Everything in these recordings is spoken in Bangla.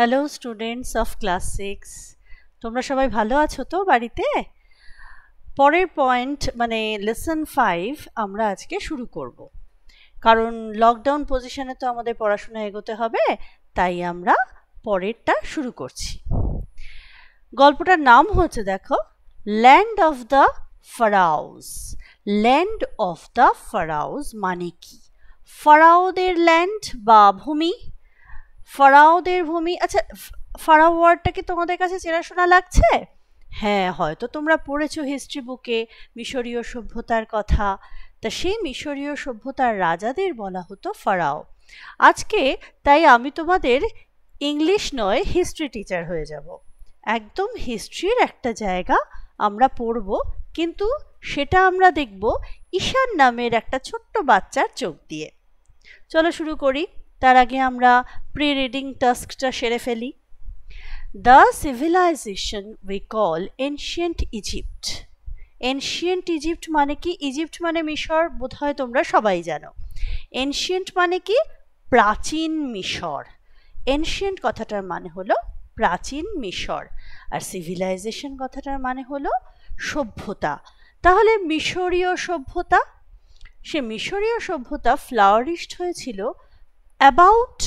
Hello students of class six তোমরা সবাই ভালো আছো তো বাড়িতে পরের পয়েন্ট মানে লেসন ফাইভ আমরা আজকে শুরু করব কারণ লকডাউন পজিশনে তো আমাদের পড়াশোনা এগোতে হবে তাই আমরা পরেরটা শুরু করছি গল্পটার নাম হচ্ছে দেখো land of the pharaohs land of the pharaohs মানে কি ফারাওদের ল্যান্ড বা ভূমি ফারাওদের ভূমি আচ্ছা ফারাও ওয়ার্ডটা কি তোমাদের কাছে চেনাশোনা লাগছে হ্যাঁ হয়তো তোমরা পড়েছো হিস্ট্রি বুকে মিশরীয় সভ্যতার কথা তা সেই মিশরীয় সভ্যতার রাজাদের বলা হতো ফারাও আজকে তাই আমি তোমাদের ইংলিশ নয় হিস্ট্রি টিচার হয়ে যাব একদম হিস্ট্রির একটা জায়গা আমরা পড়ব কিন্তু সেটা আমরা দেখব ঈশান নামের একটা ছোট্ট বাচ্চার চোখ দিয়ে চলো শুরু করি তার আগে আমরা প্রি রিডিং টাস্কটা সেরে ফেলি the civilisation we call ancient Egypt ancient Egypt মানে কি ইজিপ্ট মানে মিশর বোধ হয় তোমরা সবাই জানো এনশিয়েন্ট মানে কি প্রাচীন মিশর এনশিয়েন্ট কথাটার মানে হলো প্রাচীন মিশর আর সিভিলাইজেশন কথাটার মানে হলো সভ্যতা তাহলে মিশরীয় সভ্যতা সে মিশরীয় সভ্যতা ফ্লাওয়ারিস্ট হয়েছিল অ্যাবাউট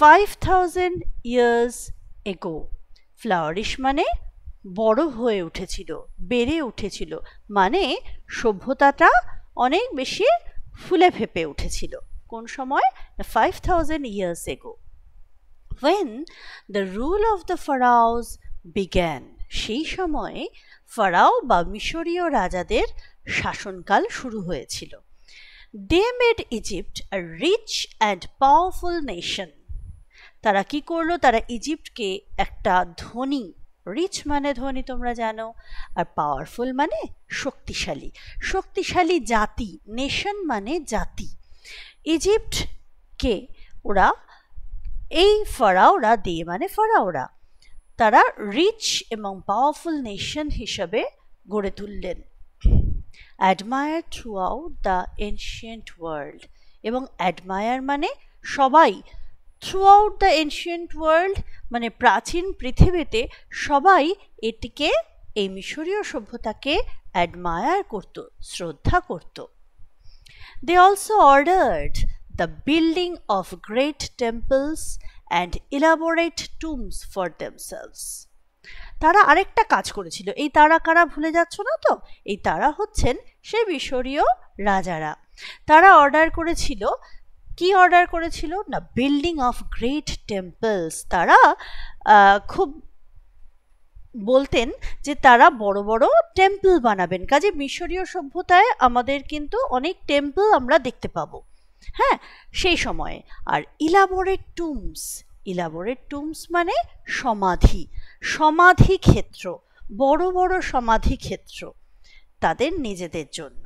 ফাইভ থাউজেন্ড ইয়ার্স এগো ফ্লাওয়ারিশ মানে বড় হয়ে উঠেছিল বেড়ে উঠেছিল মানে সভ্যতাটা অনেক বেশি ফুলে ফেপে উঠেছিল কোন সময় five thousand years ago when the rule of the pharaohs বিজ্ঞান সেই সময়ে ফরাও বা মিশরীয় রাজাদের শাসনকাল শুরু হয়েছিল they made Egypt a rich and powerful nation তারা কি করলো তারা ইজিপ্টকে একটা ধনী রিচ মানে ধনী তোমরা জানো আর পাওয়ারফুল মানে শক্তিশালী শক্তিশালী জাতি নেশন মানে জাতি ইজিপ্টকে ওরা এই ফরাওরা দে মানে ফরাওরা তারা রিচ এবং পাওয়ারফুল নেশন হিসাবে গড়ে তুললেন admire throughout the ancient world এবং অ্যাডমায়ার মানে সবাই throughout the ancient world মানে প্রাচীন পৃথিবীতে সবাই এটিকে এই মিশরীয় সভ্যতাকে অ্যাডমায়ার করত শ্রদ্ধা করত they also ordered the building of great temples and elaborate tombs for themselves তারা আরেকটা কাজ করেছিল এই তারা কারা ভুলে যাচ্ছ না তো এই তারা হচ্ছেন সে মিশরীয় রাজারা তারা অর্ডার করেছিল কি অর্ডার করেছিল না বিল্ডিং অফ গ্রেট টেম্পলস তারা খুব বলতেন যে তারা বড় বড় টেম্পল বানাবেন কাজে মিশরীয় সভ্যতায় আমাদের কিন্তু অনেক টেম্পল আমরা দেখতে পাবো হ্যাঁ সেই সময়ে আর ইলাবোরেট টুমস ইলাবোরেট টুমস মানে সমাধি সমাধি ক্ষেত্র বড় বড় সমাধি ক্ষেত্র তাদের নিজেদের জন্য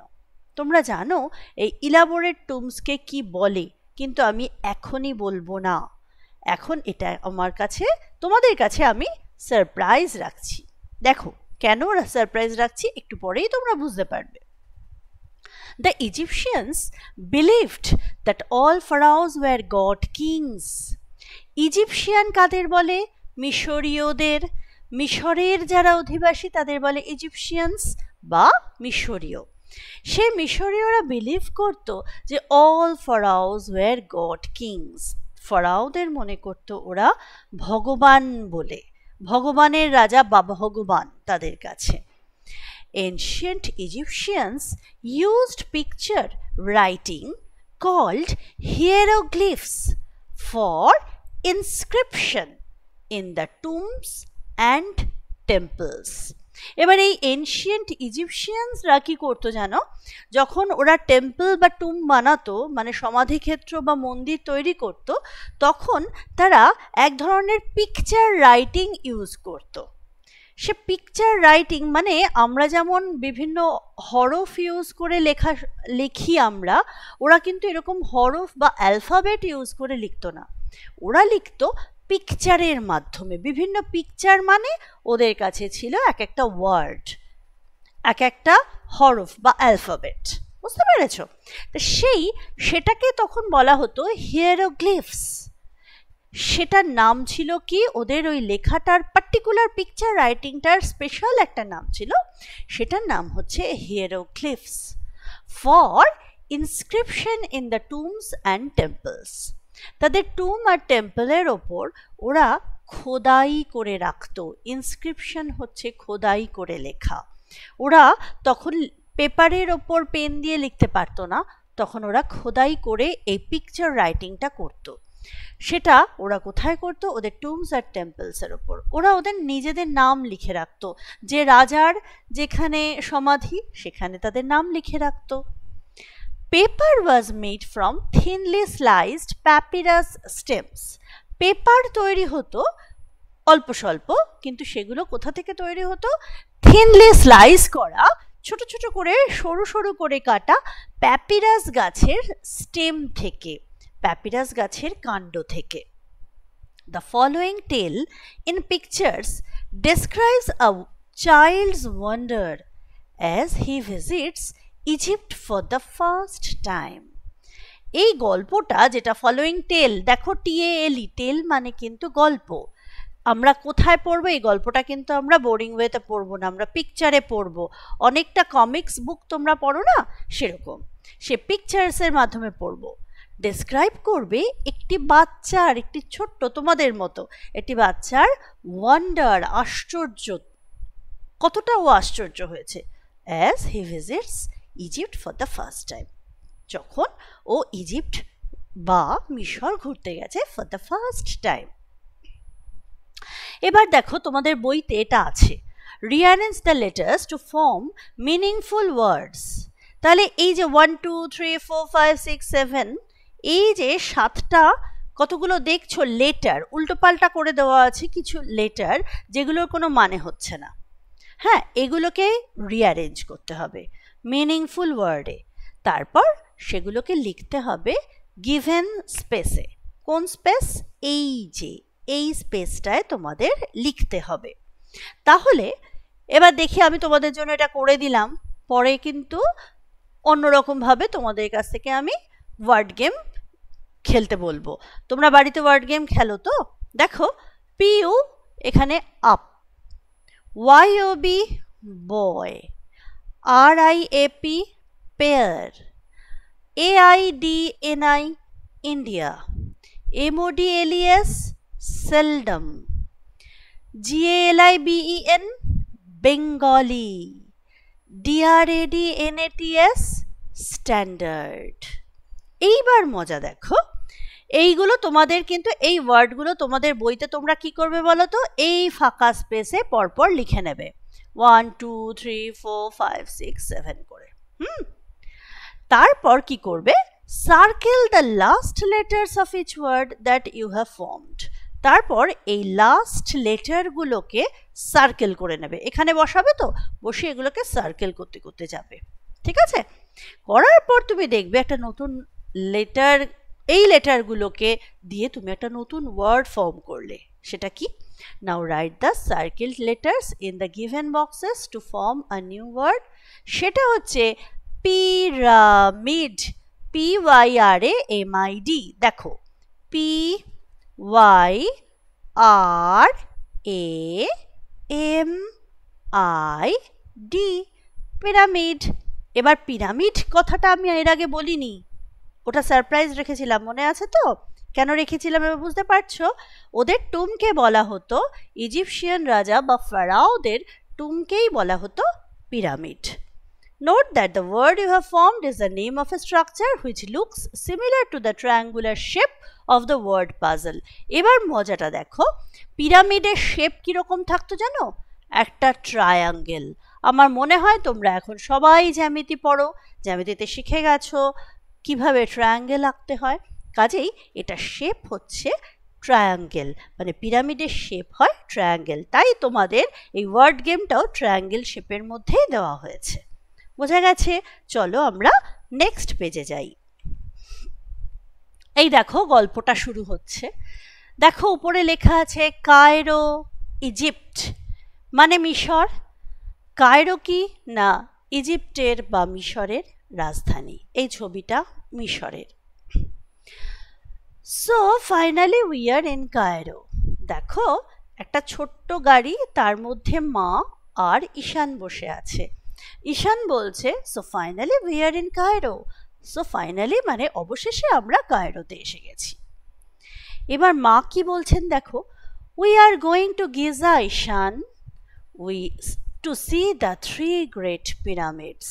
তোমরা জানো এই ইলাবোরেট টুমসকে কি বলে কিন্তু আমি এখনই বলবো না এখন এটা আমার কাছে তোমাদের কাছে আমি সারপ্রাইজ রাখছি দেখো কেন সারপ্রাইজ রাখছি একটু পরেই তোমরা বুঝতে পারবে the Egyptians believed that all pharaohs were god kings Egyptian কাদের বলে মিশরীয়দের মিশরের যারা অধিবাসী তাদের বলে ইজিপশিয়ানস বা মিশরীয় সে মিশরীয়রা বিলিভ করত যে all pharaohs were god kings ফরাউদের মনে করত ওরা ভগবান বলে ভগবানের রাজা বা ভগবান তাদের কাছে ancient Egyptians used picture writing called hieroglyphs for inscription in the tombs and temples এবার এই এনশিয়েন্ট ইজিপশিয়ানসরা কী করতো জানো যখন ওরা টেম্পল বা টুম বানাতো মানে সমাধিক্ষেত্র বা মন্দির তৈরি করত তখন তারা এক ধরনের পিকচার রাইটিং ইউজ করতো সে পিকচার রাইটিং মানে আমরা যেমন বিভিন্ন হরফ ইউজ করে লেখা লিখি আমরা ওরা কিন্তু এরকম হরফ বা অ্যালফাবেট ইউজ করে লিখতো না ওরা লিখতো পিকচারের মাধ্যমে বিভিন্ন পিকচার মানে ওদের কাছে ছিল এক একটা ওয়ার্ড এক একটা হরফ বা অ্যালফাবেট বুঝতে পেরেছ তো সেই সেটাকে তখন বলা হতো হিয়ারোগ্লিফস সেটার নাম ছিল কি ওদের ওই লেখাটার পার্টিকুলার পিকচার রাইটিংটার স্পেশাল একটা নাম ছিল সেটার নাম হচ্ছে hieroglyphs for inscription in the tombs and temples তাদের টুম আর টেম্পলের ওপর ওরা খোদাই করে রাখত ইনস্ক্রিপশন হচ্ছে খোদাই করে লেখা ওরা তখন পেপারের ওপর পেন দিয়ে লিখতে পারতো না তখন ওরা খোদাই করে এই পিকচার রাইটিংটা করতো সেটা ওরা কোথায় করত ওদের টুমস আর টেম্পলসের ওপর ওরা ওদের নিজেদের নাম লিখে রাখত যে রাজার যেখানে সমাধি সেখানে তাদের নাম লিখে রাখতো paper was made from thinly sliced papyrus stems paper তৈরি হতো অল্প স্বল্প কিন্তু সেগুলো কোথা থেকে তৈরি হতো থিনলি স্লাইস করা ছোট ছোট করে সরু সরু করে কাটা প্যাপিরাস গাছের স্টেম থেকে প্যাপিরাস গাছের কাণ্ড থেকে the following tale in pictures describes a child's wonder as he visits Egypt for the first time এই গল্পটা যেটা ফলোয়িং টেল দেখো টিএএলই টেল e, মানে কিন্তু গল্প আমরা কোথায় পড়বো এই গল্পটা কিন্তু আমরা বোরিং ওয়েতে পড়বো না আমরা পিকচারে পড়বো অনেকটা কমিক্স বুক তোমরা পড়ো না সেরকম সে পিকচার্সের মাধ্যমে পড়বো ডেসক্রাইব করবে একটি বাচ্চার একটি ছোট্ট তোমাদের মতো একটি বাচ্চার ওয়ান্ডার আশ্চর্য কতটা ও আশ্চর্য হয়েছে as he visits Egypt for the first time যখন ও ইজিপ্ট বা মিশর ঘুরতে গেছে ফর দ্য ফার্স্ট টাইম এবার দেখো তোমাদের বইতে এটা আছে rearrange the letters to form meaningful words তাহলে এই যে one two three four five six seven এই যে সাতটা কতগুলো দেখছো লেটার উল্টোপাল্টা করে দেওয়া আছে কিছু লেটার যেগুলোর কোনো মানে হচ্ছে না হ্যাঁ এগুলোকে রিয়ারেঞ্জ করতে হবে মিনিংফুল ওয়ার্ডে তারপর সেগুলোকে লিখতে হবে গিভেন স্পেসে কোন স্পেস এই যে এই স্পেসটায় তোমাদের লিখতে হবে তাহলে এবার দেখি আমি তোমাদের জন্য এটা করে দিলাম পরে কিন্তু অন্যরকমভাবে তোমাদের কাছ থেকে আমি ওয়ার্ড গেম খেলতে বলবো তোমরা বাড়িতে ওয়ার্ড গেম খেলো তো দেখো পিউ এখানে আপ ওয়াই বয় RIAP pair AIDNI India MODLES seldom GALIBEN Bengali DRADNATS standard এইবার মজা দেখো এইগুলো তোমাদের কিন্তু এই ওয়ার্ডগুলো তোমাদের বইতে তোমরা কি করবে বলো তো এই ফাঁকা স্পেসে পরপর লিখে নেবে one two three four five six seven করে হুম তারপর কি করবে circle the last letters of each word that you have formed তারপর এই লাস্ট লেটারগুলোকে সার্কেল করে নেবে এখানে বসাবে তো বসে এগুলোকে সার্কেল করতে করতে যাবে ঠিক আছে করার পর তুমি দেখবে একটা নতুন লেটার এই লেটারগুলোকে দিয়ে তুমি একটা নতুন ওয়ার্ড ফর্ম করলে সেটা কি Now write the circled letters in the given boxes to form a new word. সেটা হচ্ছে pyramid P Y R A M I D দেখো P Y R A M I D pyramid এবার পিরামিড কথাটা আমি এর আগে বলিনি ওটা সারপ্রাইজ রেখেছিলাম মনে আছে তো কেন রেখেছিলাম এবার বুঝতে পারছো ওদের টুমকে বলা হতো ইজিপশিয়ান রাজা বা ফারাওদের টুমকেই বলা হতো pyramid note that the word you have formed is the name of a structure which looks similar to the triangular shape of the word puzzle এবার মজাটা দেখো পিরামিডের শেপ কীরকম থাকতো জানো একটা ট্রায়াঙ্গেল আমার মনে হয় তোমরা এখন সবাই জ্যামিতি পড়ো জ্যামিতিতে শিখে গেছো কিভাবে ট্রায়াঙ্গেল আঁকতে হয় কাজেই এটা শেপ হচ্ছে ট্রায়াঙ্গেল মানে পিরামিডের শেপ হয় ট্রায়াঙ্গেল তাই তোমাদের এই ওয়ার্ড গেমটাও ট্রায়াঙ্গেল শেপের মধ্যেই দেওয়া হয়েছে বোঝা গেছে চলো আমরা নেক্সট পেজে যাই এই দেখো গল্পটা শুরু হচ্ছে দেখো উপরে লেখা আছে কায়রো ইজিপ্ট মানে মিশর কায়রো কি না ইজিপ্টের বা মিশরের রাজধানী এই ছবিটা মিশরের so finally we are in Cairo দেখো একটা ছোট্ট গাড়ি তার মধ্যে মা আর ঈশান বসে আছে ঈশান বলছে so finally we are in Cairo so finally মানে অবশেষে আমরা কায়রোতে এসে গেছি এবার মা কি বলছেন দেখো we are going to Giza Ishan we to see the three great pyramids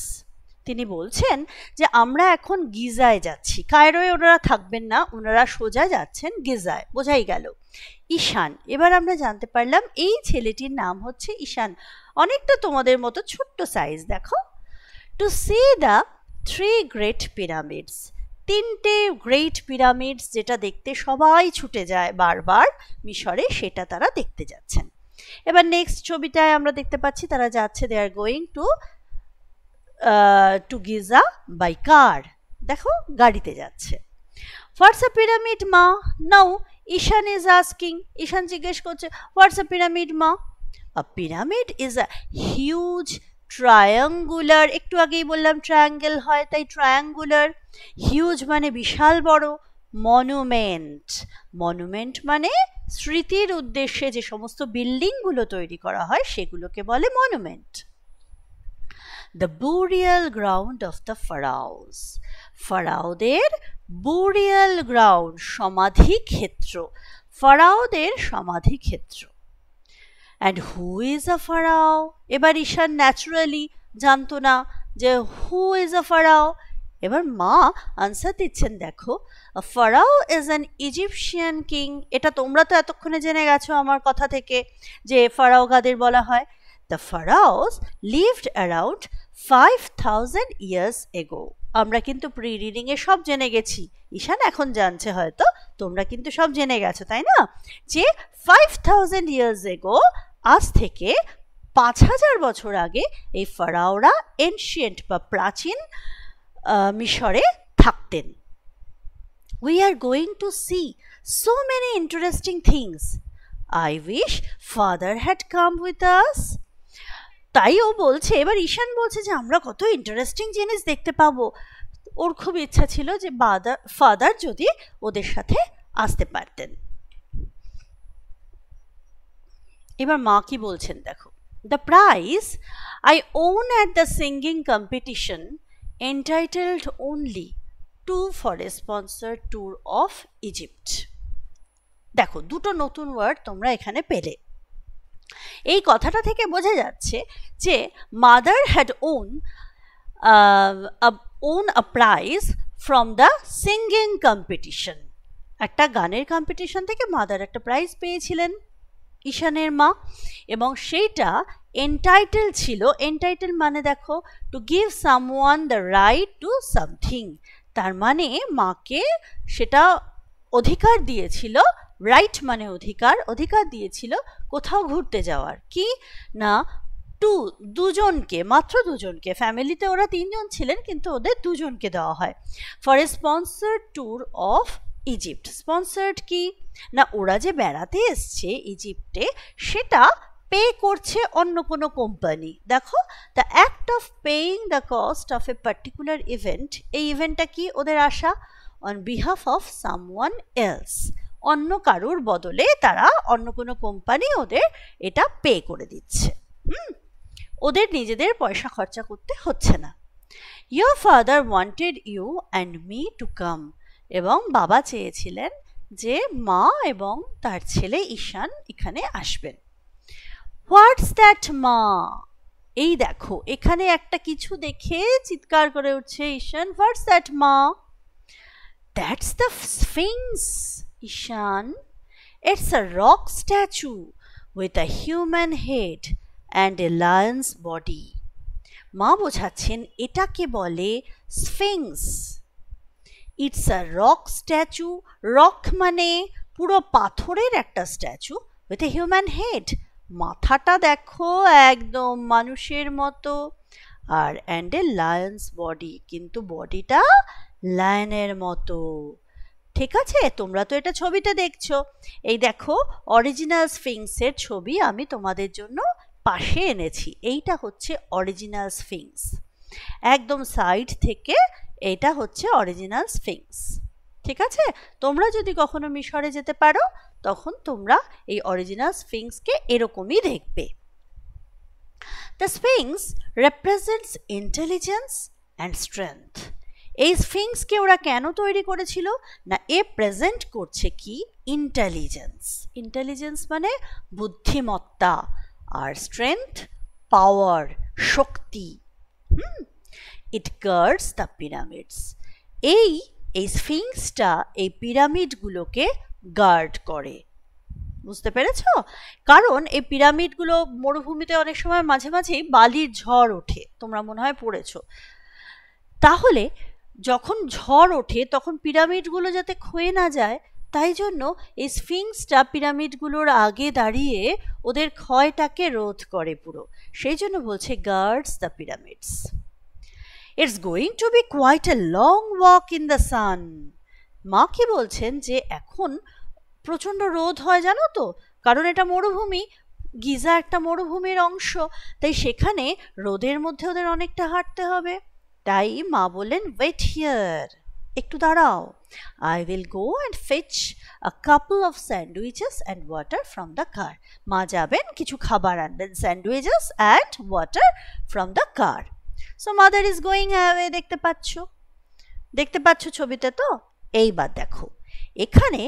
তিনি বলছেন যে আমরা এখন গিজায় যাচ্ছি কায়রোয় ওনারা থাকবেন না ওনারা সোজা যাচ্ছেন গিজায় বোঝাই গেল ঈশান এবার আমরা জানতে পারলাম এই ছেলেটির নাম হচ্ছে ঈশান অনেকটা তোমাদের মতো ছোট্ট সাইজ দেখো to see the three great pyramids তিনটে গ্রেট পিরামিডস যেটা দেখতে সবাই ছুটে যায় বারবার মিশরে সেটা তারা দেখতে যাচ্ছেন এবার নেক্সট ছবিটায় আমরা দেখতে পাচ্ছি তারা যাচ্ছে they are going to to Giza by car দেখো গাড়িতে যাচ্ছে হোয়াটস আ পিরামিড মা নাও ঈশান ইজ আস্কিং ঈশান জিজ্ঞেস করছে হোয়াটস আ পিরামিড মা a pyramid is a huge triangular একটু আগেই বললাম ট্রায়াঙ্গেল হয় তাই ট্রায়াঙ্গুলার হিউজ মানে বিশাল বড় মনুমেন্ট মনুমেন্ট মানে স্মৃতির উদ্দেশ্যে যে সমস্ত বিল্ডিংগুলো তৈরি করা হয় সেগুলোকে বলে monument the burial ground of the pharaohs ফরাওদের বুরিয়াল গ্রাউন্ড সমাধি ক্ষেত্র ফরাওদের সমাধি ক্ষেত্র and who is a pharaoh এবার ঈশান ন্যাচুরালি জানতো না যে হু ইজ আ ফারাও এবার মা আনসার দিচ্ছেন দেখো pharaoh is an Egyptian king এটা তোমরা তো এতক্ষণে জেনে গেছো আমার কথা থেকে যে ফারাও কাদের বলা হয় the pharaohs lived around five thousand years ago আমরা কিন্তু প্রি রিডিংয়ে সব জেনে গেছি ঈশান এখন জানছে হয়তো তোমরা কিন্তু সব জেনে গেছো তাই না যে ফাইভ থাউজেন্ড ইয়ার্স এগো আজ থেকে পাঁচ হাজার বছর আগে এই ফারাওরা এনশিয়েন্ট বা প্রাচীন মিশরে থাকতেন we are going to see so many interesting things I wish father had come with us তাই ও বলছে এবার ঈশান বলছে যে আমরা কত ইন্টারেস্টিং জিনিস দেখতে পাবো ওর খুব ইচ্ছা ছিল যে বাদার ফাদার যদি ওদের সাথে আসতে পারতেন এবার মা কি বলছেন দেখো the prize I won at the singing competition entitled only two for sponsor tour of Egypt দেখো দুটো নতুন ওয়ার্ড তোমরা এখানে পেলে এই কথাটা থেকে বোঝা যাচ্ছে যে mother had won won a prize from the singing competition একটা গানের কম্পিটিশন থেকে মাদার একটা প্রাইজ পেয়েছিলেন ঈশানের মা এবং সেইটা এনটাইটেল ছিল এন্টাইটেল মানে দেখো to give someone the right to something তার মানে মাকে সেটা অধিকার দিয়েছিল রাইট মানে অধিকার অধিকার দিয়েছিল কোথাও ঘুরতে যাওয়ার কি না টু দুজনকে মাত্র দুজনকে ফ্যামিলিতে ওরা তিনজন ছিলেন কিন্তু ওদের দুজনকে দেওয়া হয় for a sponsor tour of Egypt sponsored কি না ওরা যে বেড়াতে এসছে ইজিপ্টে সেটা পে করছে অন্য কোনো কোম্পানি দেখো the act of paying the cost of a particular event এই ইভেন্টটা কি ওদের আশা on behalf of someone else অন্য কারুর বদলে তারা অন্য কোনো কোম্পানি ওদের এটা পে করে দিচ্ছে হুম ওদের নিজেদের পয়সা খরচা করতে হচ্ছে না your father wanted you and me to come এবং বাবা চেয়েছিলেন যে মা এবং তার ছেলে ঈশান এখানে আসবেন হোয়াটস দ্যাট মা এই দেখো এখানে একটা কিছু দেখে চিৎকার করে উঠছে ঈশান হোয়াটস দ্যাট মা that's the sphinx Ishan. It's a rock statue with a human head and a lion's body মা বোঝাচ্ছেন এটাকে বলে sphinx it's a rock statue rock মানে পুরো পাথরের একটা statue with a human head মাথাটা দেখো একদম মানুষের মতো আর অ্যান্ড এ লায়ন্স বডি কিন্তু বডিটা লায়নের মতো ঠিক আছে তোমরা তো এটা ছবিটা দেখছো এই দেখো অরিজিনাল স্ফিংসের ছবি আমি তোমাদের জন্য পাশে এনেছি এইটা হচ্ছে অরিজিনাল স্ফিংস একদম সাইড থেকে এটা হচ্ছে অরিজিনাল স্ফিংস ঠিক আছে তোমরা যদি কখনো মিশরে যেতে পারো তখন তোমরা এই অরিজিনাল স্ফিংসকে এরকমই দেখবে the sphinx represents intelligence and strength এই স্ফিংসকে ওরা কেন তৈরি করেছিল না এ প্রেজেন্ট করছে কি ইন্টেলিজেন্স ইন্টেলিজেন্স মানে বুদ্ধিমত্তা আর স্ট্রেংথ পাওয়ার শক্তি হুম ইট গার্ডস দ্য পিরামিডস এই এই স্ফিংসটা এই পিরামিডগুলোকে গার্ড করে বুঝতে পেরেছ কারণ এই পিরামিডগুলো মরুভূমিতে অনেক সময় মাঝে মাঝেই বালির ঝড় ওঠে তোমরা মনে হয় পড়েছো তাহলে যখন ঝড় ওঠে তখন পিরামিডগুলো যাতে ক্ষয়ে না যায় তাই জন্য এই স্ফিংসটা পিরামিডগুলোর আগে দাঁড়িয়ে ওদের ক্ষয়টাকে রোধ করে পুরো সেই জন্য বলছে guards the pyramids it's going to be quite a long walk in the sun মা কি বলছেন যে এখন প্রচণ্ড রোদ হয় জানো তো কারণ এটা মরুভূমি গিজা একটা মরুভূমির অংশ তাই সেখানে রোদের মধ্যে ওদের অনেকটা হাঁটতে হবে তাই মা বললেন ওয়েট হিয়ার একটু দাঁড়াও I will go and fetch a couple of sandwiches and water from the car মা যাবেন কিছু খাবার আনবেন sandwiches and water from the car so mother is going away দেখতে পাচ্ছ দেখতে পাচ্ছ ছবিতে তো এইবার দেখো এখানে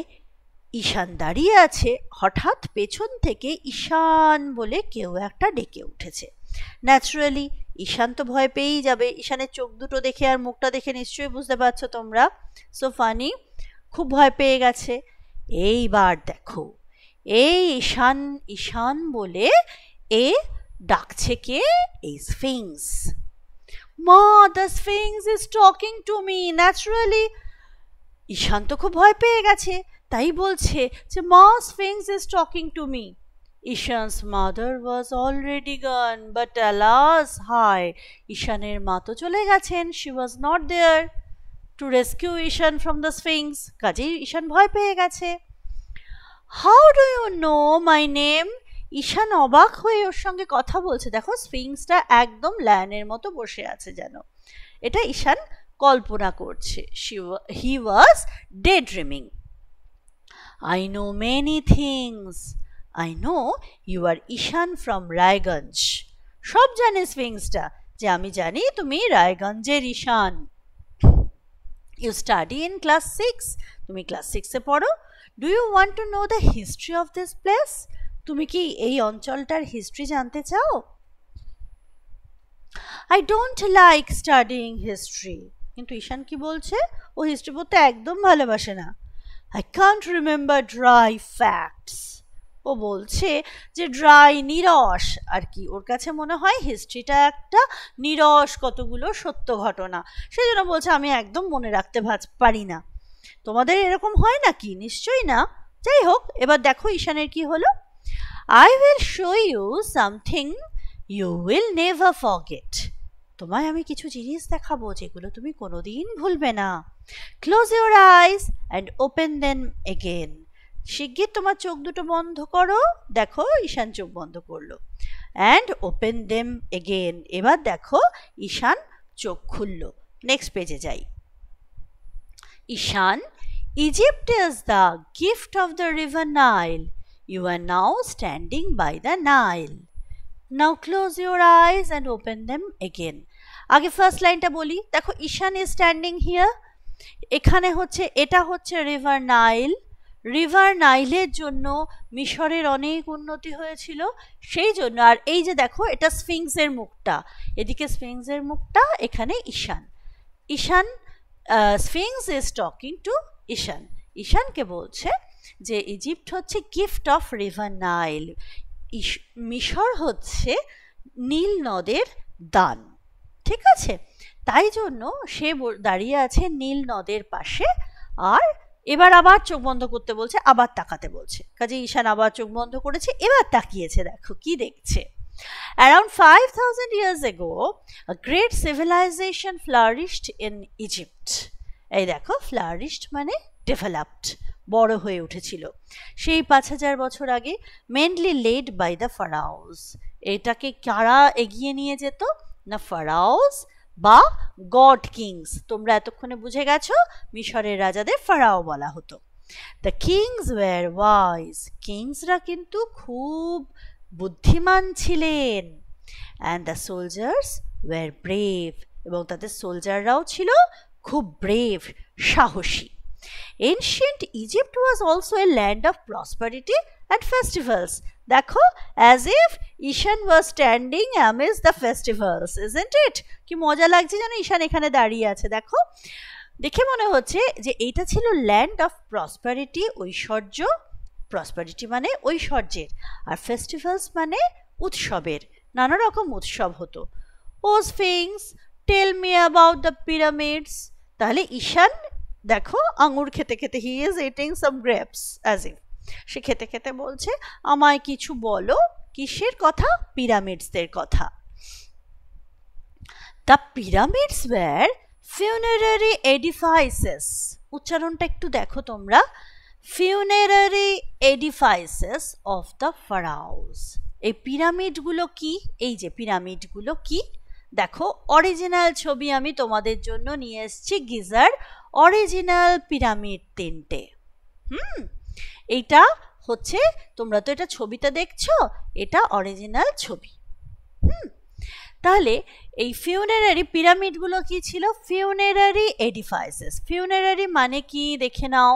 ঈশান দাঁড়িয়ে আছে হঠাৎ পেছন থেকে ঈশান বলে কেউ একটা ডেকে উঠেছে ন্যাচুরালি ঈশান তো ভয় পেয়েই যাবে ঈশানের চোখ দুটো দেখে আর মুখটা দেখে নিশ্চয়ই বুঝতে পারছো তোমরা সো ফানি খুব ভয় পেয়ে গেছে এইবার দেখো এই ঈশান ঈশান বলে এ ডাকছে কে এই স্ফিংস মা the sphinx is talking to me naturally Ishan তো খুব ভয় পেয়ে গেছে তাই বলছে যে মা sphinx is talking to me ঈশান's mother was already gone, but alas, hi, ঈশানের মা তো চলে গেছেন, she was not there to rescue Ishan from the Sphinx. কাজেই ঈশান ভয় পেয়ে গেছে। How do you know my name? ঈশান অবাক হয়ে ওর সঙ্গে কথা বলছে দেখো স্ফিংসটা একদম ল্যানের মতো বসে আছে যেন এটা ঈশান কল্পনা করছে she he was daydreaming I know many things I know you are Ishan from Raiganj সব জানে স্পিংসটা যে আমি জানি তুমি রায়গঞ্জের Ishan you study in class six তুমি ক্লাস সিক্সে পড়ো do you want to know the history of this place তুমি কি এই অঞ্চলটার হিস্ট্রি জানতে চাও I don't like studying history কিন্তু ঈশান কি বলছে ও হিস্ট্রি পড়তে একদম ভালোবাসে না I can't remember dry facts ও বলছে যে ড্রাই নিরস আর কি ওর কাছে মনে হয় হিস্ট্রিটা একটা নিরস কতগুলো সত্য ঘটনা সেই জন্য বলছে আমি একদম মনে রাখতে ভাজ পারি না তোমাদের এরকম হয় নাকি নিশ্চয়ই না যাই হোক এবার দেখো ঈশানের কি হলো I will show you something you will never forget তোমায় আমি কিছু জিনিস দেখাবো যেগুলো তুমি কোনোদিন ভুলবে না close your eyes and open then again শিগগির তোমার চোখ দুটো বন্ধ করো দেখো ঈশান চোখ বন্ধ করলো অ্যান্ড ওপেন দেম এগেন এবার দেখো ঈশান চোখ খুলল নেক্সট পেজে যাই Ishan Egypt is the gift of the river Nile you are now standing by the Nile now close your eyes and open them again আগে ফার্স্ট লাইনটা বলি দেখো ঈশান ইজ স্ট্যান্ডিং হিয়ার এখানে হচ্ছে এটা হচ্ছে রিভার নাইল রিভার নাইলের জন্য মিশরের অনেক উন্নতি হয়েছিল সেই জন্য আর এই যে দেখো এটা স্ফিংসের মুখটা এদিকে স্ফিংসের মুখটা এখানে Ishan Ishan sphinx is talking to Ishan ঈশানকে বলছে যে ইজিপ্ট হচ্ছে গিফট অফ রিভার নাইল মিশর হচ্ছে নীল নদের দান ঠিক আছে তাই জন্য সে দাঁড়িয়ে আছে নীল নদের পাশে আর এবার আবার চোখ বন্ধ করতে বলছে আবার তাকাতে বলছে কাজে ঈশান আবার চোখ বন্ধ করেছে এবার তাকিয়েছে দেখো কি দেখছে around five thousand years ago great civilisation flourished in Egypt এই দেখো ফ্লারিস্ট মানে ডেভেলপড বড় হয়ে উঠেছিল সেই পাঁচ হাজার বছর আগে mainly led by the pharaohs এটাকে কারা এগিয়ে নিয়ে যেত না ফারাউজ বা গড কিংস তোমরা এতক্ষণে বুঝে গেছো মিশরের রাজাদের ফারাও বলা হতো দ্য কিংস ওয়ার ওয়াইজ কিংসরা কিন্তু খুব বুদ্ধিমান ছিলেন and the soldiers were brave এবং তাদের সোলজাররাও ছিল খুব ব্রেভ সাহসী ancient Egypt was also a land of prosperity and festivals দেখো as if Ishan was standing amidst the festivals isn't it কি মজা লাগছে যেন ঈশান এখানে দাঁড়িয়ে আছে দেখো দেখে মনে হচ্ছে যে এইটা ছিল ল্যান্ড অফ প্রসপারিটি ঐশ্বর্য প্রসপারিটি মানে ঐশ্বর্যের আর ফেস্টিভ্যালস মানে উৎসবের নানা রকম উৎসব হতো ও sphinx tell me about the pyramids তাহলে ঈশান দেখো আঙুর খেতে খেতে he is eating some grapes as if সে খেতে খেতে বলছে আমায় কিছু বলো কিসের কথা পিরামিডসদের কথা the pyramids were funerary edifices উচ্চারণটা একটু দেখো তোমরা ফিউনারি এডিফাইসেস অফ দ্য ফারাউস এই পিরামিডগুলো কি এই যে পিরামিডগুলো কি দেখো অরিজিনাল ছবি আমি তোমাদের জন্য নিয়ে এসেছি গিজার অরিজিনাল পিরামিড তিনটে হুম এইটা হচ্ছে তোমরা তো এটা ছবিটা দেখছো এটা অরিজিনাল ছবি হুম তাহলে এই ফিউনেরারি পিরামিডগুলো কি ছিল ফিউনেরারি এডিফাইসেস ফিউনেরারি মানে কি দেখে নাও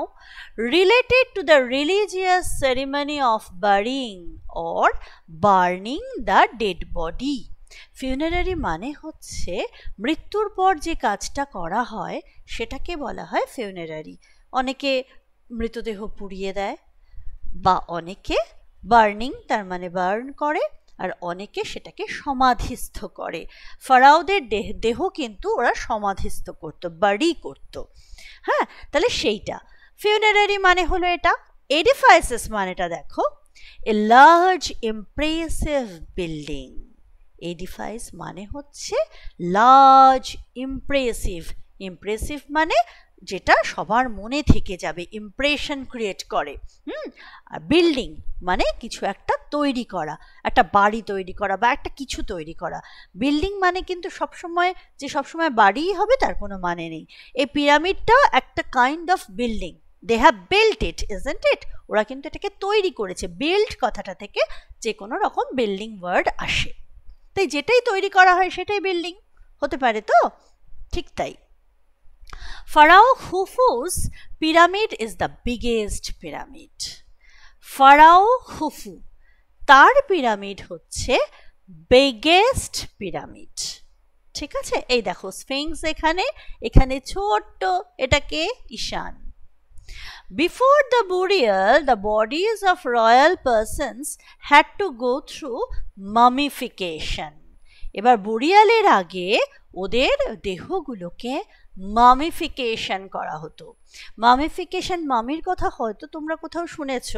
related to the religious ceremony of burying or burning the dead body funerary মানে হচ্ছে মৃত্যুর পর যে কাজটা করা হয় সেটাকে বলা হয় ফিউনারারি অনেকে মৃতদেহ পুড়িয়ে দেয় বা অনেকে বার্নিং তার মানে বার্ন করে আর অনেকে সেটাকে সমাধিস্থ করে ফারাওদের দেহ কিন্তু ওরা সমাধিস্থ করত বাড়ি করত হ্যাঁ তাহলে সেইটা ফিউনারারি মানে হলো এটা এডিফাইসেস মানেটা দেখো a large impressive building edifice মানে হচ্ছে লার্জ ইমপ্রেসিভ ইমপ্রেসিভ মানে যেটা সবার মনে থেকে যাবে ইমপ্রেশন ক্রিয়েট করে হুম আর বিল্ডিং মানে কিছু একটা তৈরি করা একটা বাড়ি তৈরি করা বা একটা কিছু তৈরি করা বিল্ডিং মানে কিন্তু সবসময় যে সবসময় বাড়িই হবে তার কোনো মানে নেই এই পিরামিডটা একটা kind of building they have built it isn't it ওরা কিন্তু এটাকে তৈরি করেছে বিল্ড কথাটা থেকে যে কোনো রকম বিল্ডিং ওয়ার্ড আসে তাই যেটাই তৈরি করা হয় সেটাই বিল্ডিং হতে পারে তো ঠিক তাই Pharaoh Khufu's pyramid is the biggest pyramid. Pharaoh Khufu তার পিরামিড হচ্ছে বিগেস্ট পিরামিড ঠিক আছে এই দেখো স্ফিংস এখানে এখানে ছোট্ট এটাকে ঈশান Before the burial, the bodies of royal persons had to go through mummification. এবার বুরিয়ালের আগে ওদের দেহগুলোকে মামিফিকেশন করা হতো মামিফিকেশন মামির কথা হয়তো তোমরা কোথাও শুনেছ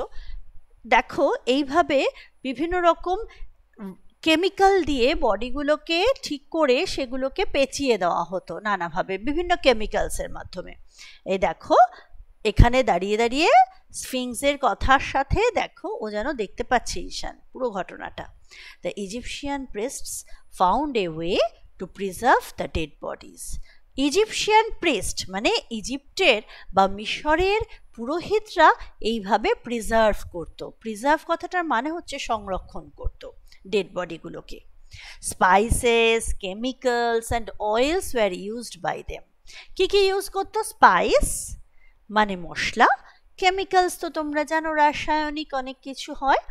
দেখো এইভাবে বিভিন্ন রকম কেমিক্যাল দিয়ে বডিগুলোকে ঠিক করে সেগুলোকে পেঁচিয়ে দেওয়া হতো নানাভাবে বিভিন্ন কেমিক্যালসের মাধ্যমে এই দেখো এখানে দাঁড়িয়ে দাঁড়িয়ে স্ফিংসের কথার সাথে দেখো ও যেন দেখতে পাচ্ছে ঈশান পুরো ঘটনাটা the Egyptian priests found a way to preserve the dead bodies Egyptian priest মানে ইজিপ্টের বা মিশরের পুরোহিতরা এইভাবে প্রিজার্ভ করত প্রিজার্ভ কথাটার মানে হচ্ছে সংরক্ষণ করত ডেড বডিগুলোকে spices chemicals and oils were used by them কী কী ইউজ করতো স্পাইস মানে মশলা কেমিক্যালস তো তোমরা জানো রাসায়নিক অনেক কিছু হয়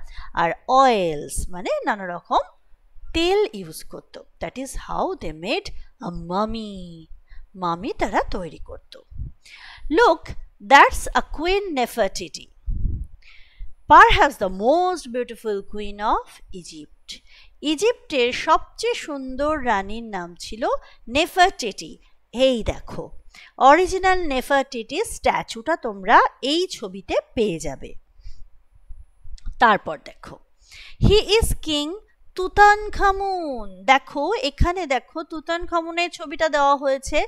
আর অয়েলস মানে নানা রকম তেল ইউজ করতো that is how they made a mummy mummy তারা তৈরি করত look that's a queen Nefertiti has the most beautiful queen of Egypt ইজিপ্টের সবচেয়ে সুন্দর রানীর নাম ছিল নেফার্টিটি এই দেখো অরিজিনাল নেফার্টিটির স্ট্যাচুটা তোমরা এই ছবিতে পেয়ে যাবে তারপর দেখো হি ইজ কিং তুতান খামুন দেখো এখানে দেখো তুতান খামুনের ছবিটা দেওয়া হয়েছে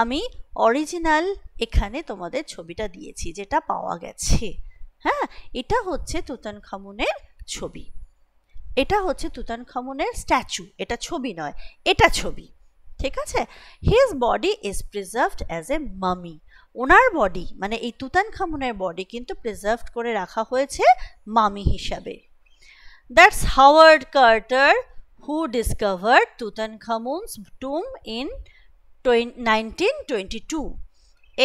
আমি অরিজিনাল এখানে তোমাদের ছবিটা দিয়েছি যেটা পাওয়া গেছে হ্যাঁ এটা হচ্ছে তুতান খামুনের ছবি এটা হচ্ছে তুতান খামুনের স্ট্যাচু এটা ছবি নয় এটা ছবি ঠিক আছে his body is preserved as a mummy ওনার বডি মানে এই তুতান খামুনের বডি কিন্তু প্রিজার্ভ করে রাখা হয়েছে মামি হিসাবে That's Howard Carter who discovered Tutankhamun's tomb in 1922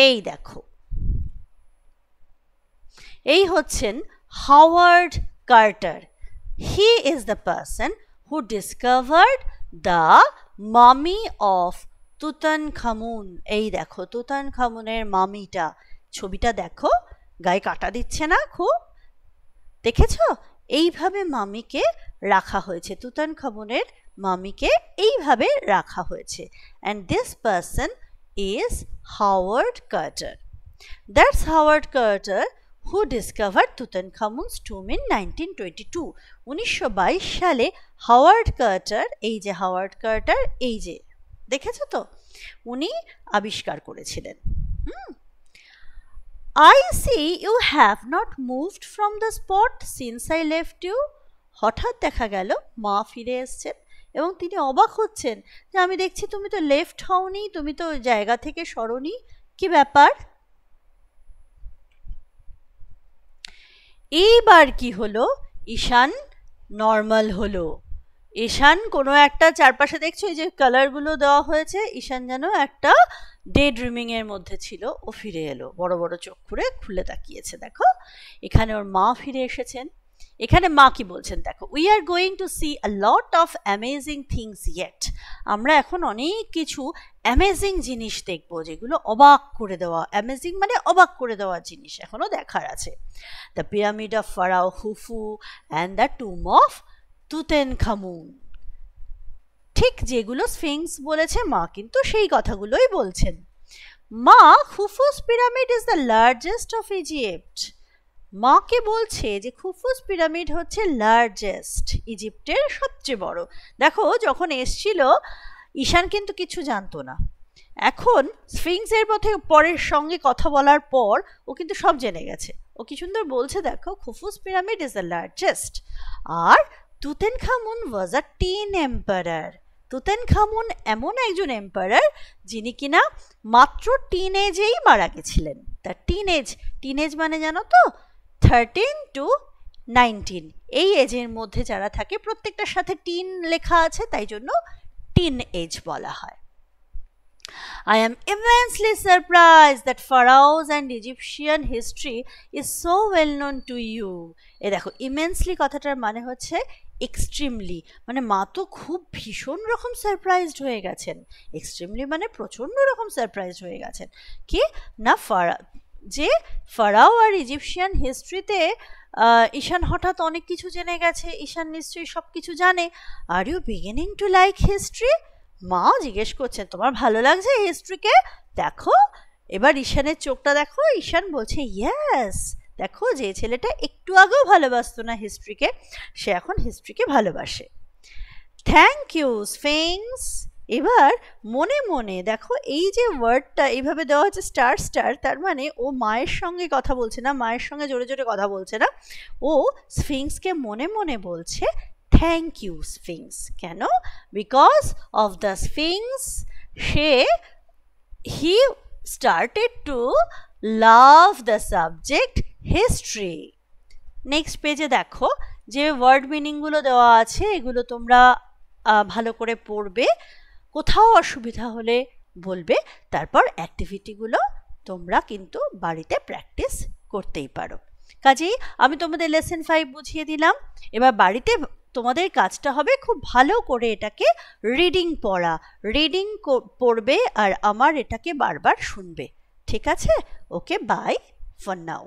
এই দেখো এই হচ্ছেন Howard Carter he is the person who discovered the mummy of Tutankhamun এই দেখো তুতান খামুনের মামিটা ছবিটা দেখো গায়ে কাটা দিচ্ছে না খুব দেখেছো এইভাবে মামিকে রাখা হয়েছে তুতান খামনের মামিকে এইভাবে রাখা হয়েছে and this person is Howard Carter that's Howard Carter who discover Khamun স্টুম ইন নাইনটিন টোয়েন্টি টু উনিশশো বাইশ সালে হাওয়ার্ড কার্টার এই যে হাওয়ার্ড কার্টার এই যে দেখেছো তো উনি আবিষ্কার করেছিলেন হুম I see you have not moved from the spot since I left you. হঠাৎ দেখা গেল মা ফিরে এসছেন এবং তিনি অবাক হচ্ছেন যে আমি দেখছি তুমি তো লেফট হওনি তুমি তো জায়গা থেকে সরনি কি ব্যাপার এইবার কি হলো ঈশান নর্মাল হলো ঈশান কোনো একটা চারপাশে দেখছো এই যে কালারগুলো দেওয়া হয়েছে ঈশান যেন একটা ডে ড্রিমিংয়ের মধ্যে ছিল ও ফিরে এলো বড় বড় চোখ খুঁড়ে খুলে তাকিয়েছে দেখো এখানে ওর মা ফিরে এসেছেন এখানে মা কি বলছেন দেখো we are going to see a lot of amazing things yet আমরা এখন অনেক কিছু অ্যামেজিং জিনিস দেখব যেগুলো অবাক করে দেওয়া অ্যামেজিং মানে অবাক করে দেওয়া জিনিস এখনও দেখার আছে the pyramid of pharaoh Khufu and the tomb of Tutankhamun ঠিক যেগুলো স্ফিংস বলেছে মা কিন্তু সেই কথাগুলোই বলছেন মা Khufu's pyramid is the largest of Egypt মাকে বলছে যে খুফুস পিরামিড হচ্ছে লার্জেস্ট ইজিপ্টের সবচেয়ে বড় দেখো যখন এসছিল ঈশান কিন্তু কিছু জানতো না এখন স্ফিংসের পথে পরের সঙ্গে কথা বলার পর ও কিন্তু সব জেনে গেছে ও কি সুন্দর বলছে দেখো Khufu's pyramid is the largest আর Tutankhamun was a teen emperor Tutankhamun এমন একজন এম্পারার যিনি কিনা মাত্র টিন এজেই মারা গেছিলেন টিন এজ টিন এজ মানে জানো তো থার্টিন টু নাইনটিন এই এজের মধ্যে যারা থাকে প্রত্যেকটার সাথে টিন লেখা আছে তাই জন্য টিন এজ বলা হয় I am immensely surprised that pharaohs and Egyptian history is so well known to you. এ দেখো ইমেন্সলি কথাটার মানে হচ্ছে এক্সট্রিমলি মানে মা তো খুব ভীষণ রকম সারপ্রাইজড হয়ে গেছেন এক্সট্রিমলি মানে প্রচণ্ড রকম সারপ্রাইজড হয়ে গেছেন কি না ফারা যে ফারাও আর ইজিপশিয়ান হিস্ট্রিতে ঈশান হঠাৎ অনেক কিছু জেনে গেছে ঈশান নিশ্চয়ই সব কিছু জানে are you beginning to like history মা জিজ্ঞেস করছে তোমার ভালো লাগছে হিস্ট্রিকে দেখো এবার ঈশানের চোখটা দেখো ঈশান বলছে ইয়াস দেখো যে ছেলেটা একটু আগেও ভালোবাসতো না হিস্ট্রিকে সে এখন হিস্ট্রিকে ভালোবাসে থ্যাংক ইউ ফেংস এবার মনে মনে দেখো এই যে ওয়ার্ডটা এইভাবে দেওয়া হচ্ছে স্টার স্টার তার মানে ও মায়ের সঙ্গে কথা বলছে না মায়ের সঙ্গে জোরে জোরে কথা বলছে না ও স্ফিংসকে মনে মনে বলছে থ্যাংক ইউ স্ফিংস কেন বিকজ অফ দ্য স্ফিংস সে he started to love the subject history next পেজে দেখো যে ওয়ার্ড মিনিংগুলো দেওয়া আছে এগুলো তোমরা ভালো করে পড়বে কোথাও অসুবিধা হলে বলবে তারপর অ্যাক্টিভিটিগুলো তোমরা কিন্তু বাড়িতে প্র্যাকটিস করতেই পারো কাজেই আমি তোমাদের লেসন ফাইভ বুঝিয়ে দিলাম এবার বাড়িতে তোমাদের কাজটা হবে খুব ভালো করে এটাকে রিডিং পড়া রিডিং পড়বে আর আমার এটাকে বারবার শুনবে ঠিক আছে ওকে বাই ফর নাও